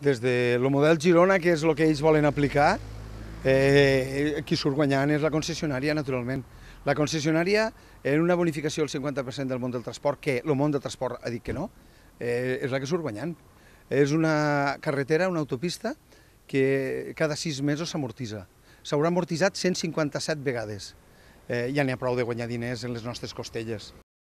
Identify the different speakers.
Speaker 1: Des del model Girona, que és el que ells volen aplicar, eh, qui surt guanyant és la concessionària, naturalment. La concessionària, en una bonificació del 50% del món del transport, que el món del transport ha dit que no, eh, és la que surt guanyant. És una carretera, una autopista, que cada sis mesos s'amortitza. S'haurà amortitzat 157 vegades. Eh, ja n'hi ha prou de guanyar diners en les nostres costelles.